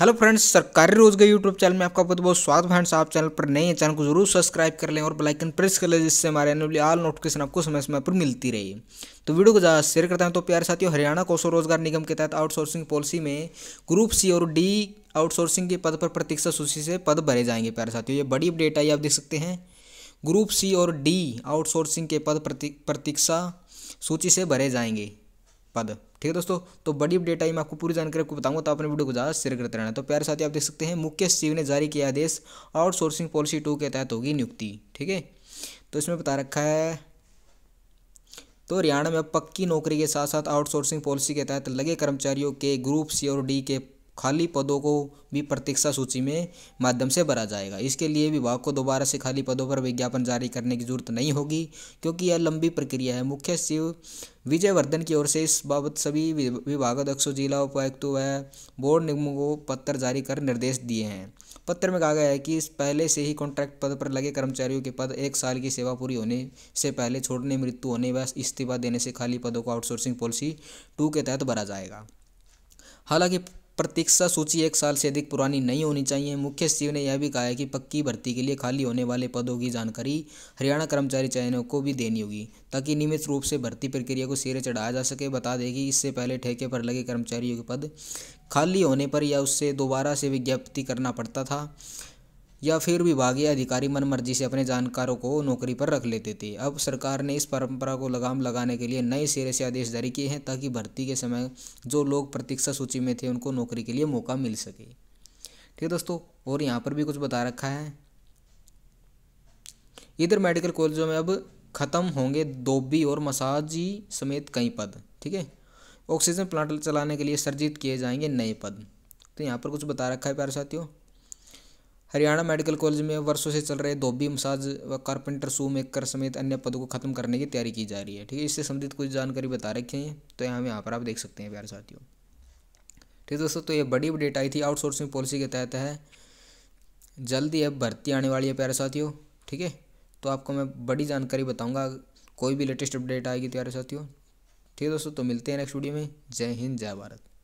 hello friends सरकारी रोजगार YouTube channel में आपका बहुत बहुत स्वागत फ्रेंड्स आप चैनल पर नए हैं चैनल को जरूर सब्सक्राइब कर लें और बेल आइकन प्रेस कर लें जिससे हमारे आने आल नोटिफिकेशन आपको समय समय पर मिलती रहे तो वीडियो को ज़्यादा शेयर करता हैं तो प्यारे साथियों हरियाणा कौशल रोजगार निगम के तहत आउटसोर्सिंग पॉलिसी में ग्रुप सी और डी आउटसोर्सिंग के पद पर प्रतीक्षा सूची से पद भरे जाएंगे प्यारे साथियों ये बड़ी अपडेट आई आप देख सकते हैं ग्रुप सी और डी आउटसोर्सिंग के पद प्रतीक्षा सूची से भरे जाएंगे पद ठीक है दोस्तों तो बड़ी अपडेट आई मैं आपको पूरी जानकारी आपको बताऊंगा तो अपने वीडियो को ज़्यादा शेयर करते रहना तो प्यारे साथी आप देख सकते हैं मुख्य सचिव ने जारी किया आदेश आउटसोर्सिंग पॉलिसी टू के तहत होगी नियुक्ति ठीक है तो इसमें बता रखा है तो हरियाणा में पक्की नौकरी के साथ साथ आउटसोर्सिंग पॉलिसी के तहत लगे कर्मचारियों के ग्रुप सी और डी के खाली पदों को भी प्रतीक्षा सूची में माध्यम से भरा जाएगा इसके लिए विभाग को दोबारा से खाली पदों पर विज्ञापन जारी करने की जरूरत नहीं होगी क्योंकि यह लंबी प्रक्रिया है मुख्य सचिव विजय वर्धन की ओर से इस बाबत सभी विभागाध्यक्षों जिला उपायुक्तों व बोर्ड निगमों को पत्र जारी कर निर्देश दिए हैं पत्र में कहा गया है कि इस पहले से ही कॉन्ट्रैक्ट पद पर लगे कर्मचारियों के पद एक साल की सेवा पूरी होने से पहले छोड़ने मृत्यु होने व इस्तीफा देने से खाली पदों को आउटसोर्सिंग पॉलिसी टू के तहत भरा जाएगा हालांकि प्रतीक्षा सूची एक साल से अधिक पुरानी नहीं होनी चाहिए मुख्य सचिव ने यह भी कहा है कि पक्की भर्ती के लिए खाली होने वाले पदों की जानकारी हरियाणा कर्मचारी चयनों को भी देनी होगी ताकि नियमित रूप से भर्ती प्रक्रिया को सिरे चढ़ाया जा सके बता दें कि इससे पहले ठेके पर लगे कर्मचारियों के पद खाली होने पर या उससे दोबारा से विज्ञप्ति करना पड़ता था या फिर विभागीय अधिकारी मनमर्जी से अपने जानकारों को नौकरी पर रख लेते थे अब सरकार ने इस परंपरा को लगाम लगाने के लिए नए सिरे से आदेश जारी किए हैं ताकि भर्ती के समय जो लोग प्रतीक्षा सूची में थे उनको नौकरी के लिए मौका मिल सके ठीक है दोस्तों और यहाँ पर भी कुछ बता रखा है इधर मेडिकल कॉलेजों में अब ख़त्म होंगे धोबी और मसाजी समेत कई पद ठीक है ऑक्सीजन प्लांट चलाने के लिए सर्जित किए जाएंगे नए पद तो यहाँ पर कुछ बता रखा है प्यारे साथियों हरियाणा मेडिकल कॉलेज में वर्षों से चल रहे धोबी मसाज व कारपेंटर सू मेकर समेत अन्य पदों को खत्म करने की तैयारी की जा रही है ठीक है इससे संबंधित कुछ जानकारी बता रखी है तो यहाँ यहाँ पर आप देख सकते हैं प्यारे साथियों ठीक है दोस्तों तो ये बड़ी अपडेट आई थी आउटसोर्सिंग पॉलिसी के तहत है जल्दी अब भर्ती आने वाली है प्यारे साथियों ठीक है तो आपको मैं बड़ी जानकारी बताऊँगा कोई भी लेटेस्ट अपडेट आएगी प्यारे साथियों ठीक है दोस्तों तो मिलते हैं नेक्स्ट वीडियो में जय हिंद जय भारत